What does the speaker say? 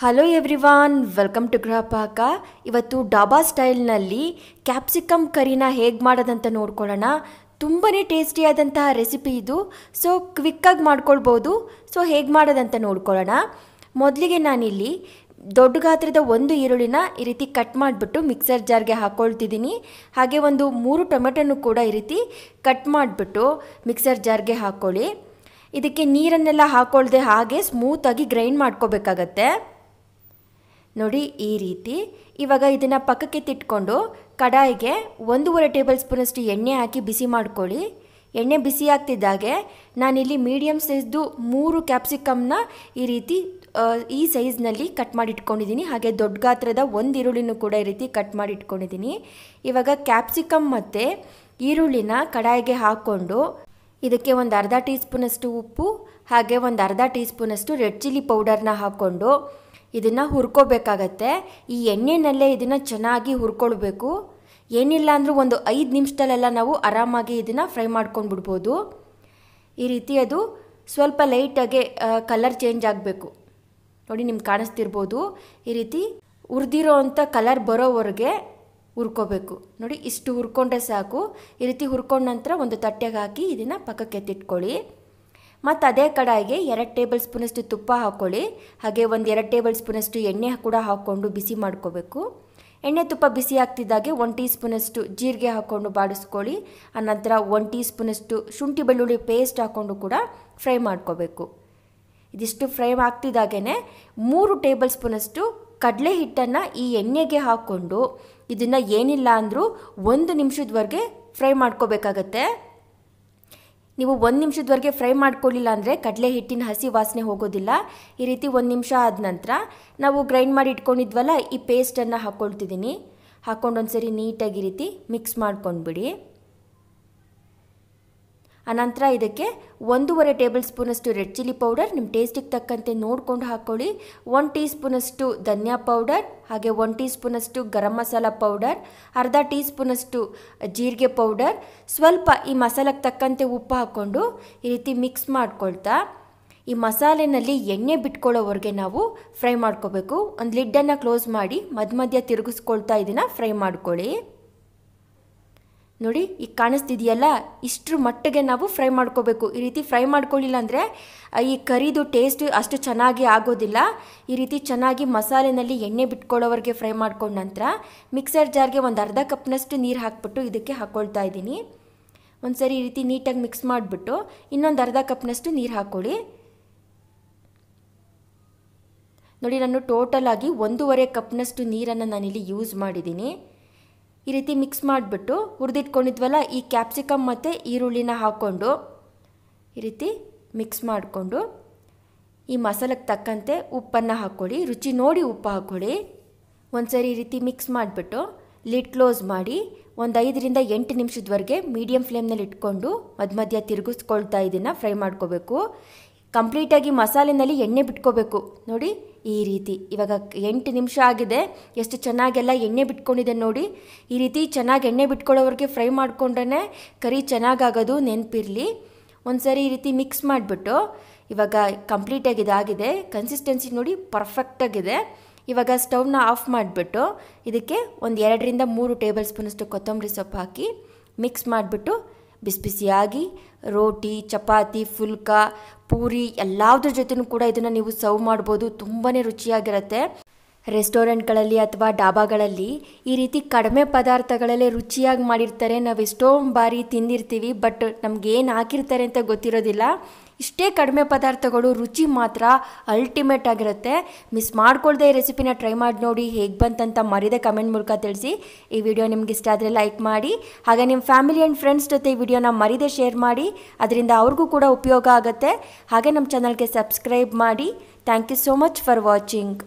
hello everyone welcome to Grihapaka ಇವತ್ತು dhaba ಸ್ಟೈಲ್ನಲ್ಲಿ capsicum ಕರಿನ ಹೇಗೆ ಮಾಡೋದಂತ ನೋಡ್ಕೊಳ್ಳೋಣ ತುಂಬಾ ಟೇಸ್ಟಿಯಾದಂತಹ ರೆಸಿಪಿ ಇದು ಸೊ ಕ್ವಿಕ್ಕಾಗಿ ಮಾಡ್ಕೊಳ್ಬೋದು ಸೊ ಹೇಗೆ ಮಾಡೋದಂತ ನೋಡ್ಕೊಳ್ಳೋಣ ಮೊದಲಿಗೆ ನಾನಿಲ್ಲಿ ದೊಡ್ಡ ಗಾತ್ರದ ಒಂದು ಈರುಳ್ಳಿನ ಈ ರೀತಿ ಕಟ್ ಮಾಡಿಬಿಟ್ಟು ಮಿಕ್ಸರ್ ಜಾರ್ಗೆ ಹಾಕ್ಕೊಳ್ತಿದ್ದೀನಿ ಹಾಗೆ ಒಂದು ಮೂರು ಟೊಮೆಟೊನು ಕೂಡ ಈ ರೀತಿ ಕಟ್ ಮಾಡಿಬಿಟ್ಟು ಮಿಕ್ಸರ್ ಜಾರ್ಗೆ ಹಾಕ್ಕೊಳ್ಳಿ ಇದಕ್ಕೆ ನೀರನ್ನೆಲ್ಲ ಹಾಕೊಳ್ಳದೆ ಹಾಗೆ ಸ್ಮೂತಾಗಿ ಗ್ರೈಂಡ್ ಮಾಡ್ಕೋಬೇಕಾಗತ್ತೆ ನೋಡಿ ಈ ರೀತಿ ಇವಾಗ ಇದನ್ನು ಪಕ್ಕಕ್ಕೆ ತಿಟ್ಕೊಂಡು ಕಡಾಯಿಗೆ ಒಂದೂವರೆ ಟೇಬಲ್ ಸ್ಪೂನಷ್ಟು ಎಣ್ಣೆ ಹಾಕಿ ಬಿಸಿ ಮಾಡ್ಕೊಳ್ಳಿ ಎಣ್ಣೆ ಬಿಸಿ ಆಗ್ತಿದ್ದಾಗೆ ನಾನಿಲ್ಲಿ ಮೀಡಿಯಮ್ ಸೈಜ್ದು ಮೂರು ಕ್ಯಾಪ್ಸಿಕಮ್ನ ಈ ರೀತಿ ಈ ಸೈಜ್ನಲ್ಲಿ ಕಟ್ ಮಾಡಿಟ್ಕೊಂಡಿದ್ದೀನಿ ಹಾಗೆ ದೊಡ್ಡ ಗಾತ್ರದ ಒಂದು ಈರುಳ್ಳಿನೂ ಕೂಡ ಈ ರೀತಿ ಕಟ್ ಮಾಡಿಟ್ಕೊಂಡಿದ್ದೀನಿ ಇವಾಗ ಕ್ಯಾಪ್ಸಿಕಮ್ ಮತ್ತು ಈರುಳ್ಳಿನ ಕಡಾಯಿಗೆ ಹಾಕ್ಕೊಂಡು ಇದಕ್ಕೆ ಒಂದು ಅರ್ಧ ಟೀ ಸ್ಪೂನಷ್ಟು ಉಪ್ಪು ಹಾಗೆ ಒಂದು ಅರ್ಧ ಟೀ ಸ್ಪೂನಷ್ಟು ರೆಡ್ ಚಿಲ್ಲಿ ಪೌಡರ್ನ ಹಾಕ್ಕೊಂಡು ಇದನ್ನು ಹುರ್ಕೋಬೇಕಾಗತ್ತೆ ಈ ಎಣ್ಣೆನಲ್ಲೇ ಇದನ್ನು ಚೆನ್ನಾಗಿ ಹುರ್ಕೊಳ್ಬೇಕು ಏನಿಲ್ಲ ಅಂದರೂ ಒಂದು ಐದು ನಿಮಿಷದಲ್ಲೆಲ್ಲ ನಾವು ಆರಾಮಾಗಿ ಇದನ್ನು ಫ್ರೈ ಮಾಡ್ಕೊಂಡು ಬಿಡ್ಬೋದು ಈ ರೀತಿ ಅದು ಸ್ವಲ್ಪ ಲೈಟಾಗೆ ಕಲರ್ ಚೇಂಜ್ ಆಗಬೇಕು ನೋಡಿ ನಿಮ್ಗೆ ಕಾಣಿಸ್ತಿರ್ಬೋದು ಈ ರೀತಿ ಹುರಿದಿರೋ ಅಂಥ ಕಲರ್ ಬರೋವರೆಗೆ ಹುರ್ಕೋಬೇಕು ನೋಡಿ ಇಷ್ಟು ಹುರ್ಕೊಂಡ್ರೆ ಸಾಕು ಈ ರೀತಿ ಹುರ್ಕೊಂಡ ನಂತರ ಒಂದು ತಟ್ಟೆಗೆ ಹಾಕಿ ಇದನ್ನು ಪಕ್ಕಕ್ಕೆ ಎತ್ತಿಟ್ಕೊಳ್ಳಿ ಮತ್ತು ಅದೇ ಕಡಾಯಿಗೆ ಎರಡು ಟೇಬಲ್ ಸ್ಪೂನಷ್ಟು ತುಪ್ಪ ಹಾಕ್ಕೊಳ್ಳಿ ಹಾಗೆ ಒಂದು ಎರಡು ಟೇಬಲ್ ಸ್ಪೂನಷ್ಟು ಎಣ್ಣೆ ಕೂಡ ಹಾಕ್ಕೊಂಡು ಬಿಸಿ ಮಾಡ್ಕೋಬೇಕು ಎಣ್ಣೆ ತುಪ್ಪ ಬಿಸಿ ಆಗ್ತಿದ್ದಾಗೆ ಒಂದು ಟೀ ಸ್ಪೂನಷ್ಟು ಜೀರಿಗೆ ಹಾಕ್ಕೊಂಡು ಬಾಡಿಸ್ಕೊಳ್ಳಿ ಆನಂತರ ಒಂದು ಟೀ ಸ್ಪೂನಷ್ಟು ಶುಂಠಿ ಬೆಳ್ಳುಳ್ಳಿ ಪೇಸ್ಟ್ ಹಾಕ್ಕೊಂಡು ಕೂಡ ಫ್ರೈ ಮಾಡ್ಕೋಬೇಕು ಇದಿಷ್ಟು ಫ್ರೈ ಆಗ್ತಿದ್ದಾಗೇ ಮೂರು ಟೇಬಲ್ ಸ್ಪೂನಷ್ಟು ಕಡಲೆ ಹಿಟ್ಟನ್ನು ಈ ಎಣ್ಣೆಗೆ ಹಾಕ್ಕೊಂಡು ಇದನ್ನು ಏನಿಲ್ಲ ಅಂದರೂ ಒಂದು ನಿಮಿಷದವರೆಗೆ ಫ್ರೈ ಮಾಡ್ಕೋಬೇಕಾಗತ್ತೆ ನೀವು ಒಂದು ನಿಮಿಷದವರೆಗೆ ಫ್ರೈ ಮಾಡ್ಕೊಳ್ಳಿಲ್ಲ ಅಂದರೆ ಕಡಲೆ ಹಿಟ್ಟಿನ ಹಸಿ ವಾಸನೆ ಹೋಗೋದಿಲ್ಲ ಈ ರೀತಿ ಒಂದು ನಿಮಿಷ ಆದ ನಂತರ ನಾವು ಗ್ರೈಂಡ್ ಮಾಡಿ ಇಟ್ಕೊಂಡಿದ್ವಲ್ಲ ಈ ಪೇಸ್ಟನ್ನು ಹಾಕ್ಕೊಳ್ತಿದ್ದೀನಿ ಹಾಕ್ಕೊಂಡು ಒಂದ್ಸರಿ ನೀಟಾಗಿ ರೀತಿ ಮಿಕ್ಸ್ ಮಾಡ್ಕೊಂಡ್ಬಿಡಿ ಅನಂತರ ಇದಕ್ಕೆ ಒಂದೂವರೆ ಟೇಬಲ್ ಸ್ಪೂನಷ್ಟು ರೆಡ್ ಚಿಲ್ಲಿ ಪೌಡರ್ ನಿಮ್ಮ ಟೇಸ್ಟಿಗೆ ತಕ್ಕಂತೆ ನೋಡಿಕೊಂಡು ಹಾಕ್ಕೊಳ್ಳಿ ಒನ್ ಟೀ ಸ್ಪೂನಷ್ಟು ಧನಿಯಾ ಪೌಡರ್ ಹಾಗೆ ಒನ್ ಟೀ ಸ್ಪೂನಷ್ಟು ಗರಂ ಮಸಾಲ ಪೌಡರ್ ಅರ್ಧ ಟೀ ಸ್ಪೂನಷ್ಟು ಜೀರಿಗೆ ಪೌಡರ್ ಸ್ವಲ್ಪ ಈ ಮಸಾಲಕ್ಕೆ ತಕ್ಕಂತೆ ಉಪ್ಪು ಹಾಕ್ಕೊಂಡು ಈ ರೀತಿ ಮಿಕ್ಸ್ ಮಾಡ್ಕೊಳ್ತಾ ಈ ಮಸಾಲೆನಲ್ಲಿ ಎಣ್ಣೆ ಬಿಟ್ಕೊಳ್ಳೋವರೆಗೆ ನಾವು ಫ್ರೈ ಮಾಡ್ಕೋಬೇಕು ಒಂದು ಲಿಡ್ಡನ್ನು ಕ್ಲೋಸ್ ಮಾಡಿ ಮಧ್ಯ ಮಧ್ಯ ತಿರುಗಿಸ್ಕೊಳ್ತಾ ಇದನ್ನು ಫ್ರೈ ಮಾಡ್ಕೊಳ್ಳಿ ನೋಡಿ ಈಗ ಕಾಣಿಸ್ತಿದೆಯಲ್ಲ ಇಷ್ಟರ ಮಟ್ಟಿಗೆ ನಾವು ಫ್ರೈ ಮಾಡ್ಕೋಬೇಕು ಈ ರೀತಿ ಫ್ರೈ ಮಾಡ್ಕೊಳ್ಳಿಲ್ಲ ಅಂದರೆ ಈ ಕರಿದು ಟೇಸ್ಟ್ ಅಷ್ಟು ಚೆನ್ನಾಗಿ ಆಗೋದಿಲ್ಲ ಈ ರೀತಿ ಚೆನ್ನಾಗಿ ಮಸಾಲೆನಲ್ಲಿ ಎಣ್ಣೆ ಬಿಟ್ಕೊಳ್ಳೋವರೆಗೆ ಫ್ರೈ ಮಾಡ್ಕೊಂಡ ನಂತರ ಮಿಕ್ಸರ್ ಜಾರ್ಗೆ ಒಂದು ಅರ್ಧ ಕಪ್ನಷ್ಟು ನೀರು ಹಾಕ್ಬಿಟ್ಟು ಇದಕ್ಕೆ ಹಾಕ್ಕೊಳ್ತಾ ಇದ್ದೀನಿ ಒಂದು ಸರಿ ಈ ರೀತಿ ನೀಟಾಗಿ ಮಿಕ್ಸ್ ಮಾಡಿಬಿಟ್ಟು ಇನ್ನೊಂದು ಅರ್ಧ ಕಪ್ನಷ್ಟು ನೀರು ಹಾಕ್ಕೊಳ್ಳಿ ನೋಡಿ ನಾನು ಟೋಟಲಾಗಿ ಒಂದೂವರೆ ಕಪ್ನಷ್ಟು ನೀರನ್ನು ನಾನಿಲ್ಲಿ ಯೂಸ್ ಮಾಡಿದ್ದೀನಿ ಈ ರೀತಿ ಮಿಕ್ಸ್ ಮಾಡಿಬಿಟ್ಟು ಹುರಿದಿಟ್ಕೊಂಡಿದ್ವಲ್ಲ ಈ ಕ್ಯಾಪ್ಸಿಕಮ್ ಮತ್ತು ಈರುಳ್ಳಿನ ಹಾಕ್ಕೊಂಡು ಈ ರೀತಿ ಮಿಕ್ಸ್ ಮಾಡಿಕೊಂಡು ಈ ಮಸಾಲಕ್ಕೆ ತಕ್ಕಂತೆ ಉಪ್ಪನ್ನು ಹಾಕ್ಕೊಳ್ಳಿ ರುಚಿ ನೋಡಿ ಉಪ್ಪು ಹಾಕ್ಕೊಳ್ಳಿ ಒಂದು ಸರಿ ಈ ರೀತಿ ಮಿಕ್ಸ್ ಮಾಡಿಬಿಟ್ಟು ಲಿಡ್ ಕ್ಲೋಸ್ ಮಾಡಿ ಒಂದು ಐದರಿಂದ ಎಂಟು ನಿಮಿಷದವರೆಗೆ ಮೀಡಿಯಮ್ ಫ್ಲೇಮ್ನಲ್ಲಿ ಇಟ್ಕೊಂಡು ಮಧ್ಯ ಮಧ್ಯ ತಿರುಗಿಸ್ಕೊಳ್ತಾ ಇದನ್ನು ಫ್ರೈ ಮಾಡ್ಕೋಬೇಕು ಕಂಪ್ಲೀಟಾಗಿ ಮಸಾಲೆನಲ್ಲಿ ಎಣ್ಣೆ ಬಿಟ್ಕೋಬೇಕು ನೋಡಿ ಈ ರೀತಿ ಇವಾಗ ಎಂಟು ನಿಮಿಷ ಆಗಿದೆ ಎಷ್ಟು ಚೆನ್ನಾಗೆಲ್ಲ ಎಣ್ಣೆ ಬಿಟ್ಕೊಂಡಿದೆ ನೋಡಿ ಈ ರೀತಿ ಚೆನ್ನಾಗಿ ಎಣ್ಣೆ ಬಿಟ್ಕೊಳ್ಳೋವ್ರಿಗೆ ಫ್ರೈ ಮಾಡಿಕೊಂಡ್ರೆ ಕರಿ ಚೆನ್ನಾಗಾಗೋದು ನೆನಪಿರಲಿ ಒಂದು ಸರಿ ಈ ರೀತಿ ಮಿಕ್ಸ್ ಮಾಡಿಬಿಟ್ಟು ಇವಾಗ ಕಂಪ್ಲೀಟಾಗಿ ಇದಾಗಿದೆ ಕನ್ಸಿಸ್ಟೆನ್ಸಿ ನೋಡಿ ಪರ್ಫೆಕ್ಟಾಗಿದೆ ಇವಾಗ ಸ್ಟವ್ನ ಆಫ್ ಮಾಡಿಬಿಟ್ಟು ಇದಕ್ಕೆ ಒಂದು ಎರಡರಿಂದ ಮೂರು ಟೇಬಲ್ ಸ್ಪೂನಷ್ಟು ಕೊತ್ತಂಬರಿ ಸೊಪ್ಪು ಹಾಕಿ ಮಿಕ್ಸ್ ಮಾಡಿಬಿಟ್ಟು ಬಿಸಿ ಬಿಸಿಯಾಗಿ ರೋಟಿ ಚಪಾತಿ ಫುಲ್ಕಾ, ಪೂರಿ ಎಲ್ಲದ್ರ ಜೊತೆನೂ ಕೂಡ ಇದನ್ನು ನೀವು ಸರ್ವ್ ಮಾಡ್ಬೋದು ತುಂಬಾ ರುಚಿಯಾಗಿರುತ್ತೆ ರೆಸ್ಟೋರೆಂಟ್ಗಳಲ್ಲಿ ಅಥವಾ ಡಾಬಾಗಳಲ್ಲಿ ಈ ರೀತಿ ಕಡಿಮೆ ಪದಾರ್ಥಗಳಲ್ಲೇ ರುಚಿಯಾಗಿ ಮಾಡಿರ್ತಾರೆ ನಾವು ಎಷ್ಟೋ ಬಾರಿ ತಿಂದಿರ್ತೀವಿ ಬಟ್ ಏನು ಹಾಕಿರ್ತಾರೆ ಅಂತ ಗೊತ್ತಿರೋದಿಲ್ಲ ಇಷ್ಟೇ ಕಡಿಮೆ ಪದಾರ್ಥಗಳು ರುಚಿ ಮಾತ್ರ ಅಲ್ಟಿಮೇಟ್ ಆಗಿರುತ್ತೆ ಮಿಸ್ ಮಾಡ್ಕೊಳ್ದೆ ಈ ರೆಸಿಪಿನ ಟ್ರೈ ಮಾಡಿ ನೋಡಿ ಹೇಗೆ ಬಂತಂತ ಮರಿದೆ ಕಮೆಂಟ್ ಮೂಲಕ ತಿಳಿಸಿ ಈ ವಿಡಿಯೋ ನಿಮ್ಗೆ ಇಷ್ಟ ಆದರೆ ಲೈಕ್ ಮಾಡಿ ಹಾಗೆ ನಿಮ್ಮ ಫ್ಯಾಮಿಲಿ ಆ್ಯಂಡ್ ಫ್ರೆಂಡ್ಸ್ ಜೊತೆ ಈ ವಿಡಿಯೋನ ಮರಿದೆ ಶೇರ್ ಮಾಡಿ ಅದರಿಂದ ಅವ್ರಿಗೂ ಕೂಡ ಉಪಯೋಗ ಆಗುತ್ತೆ ಹಾಗೆ ನಮ್ಮ ಚಾನಲ್ಗೆ ಸಬ್ಸ್ಕ್ರೈಬ್ ಮಾಡಿ thank you so much for watching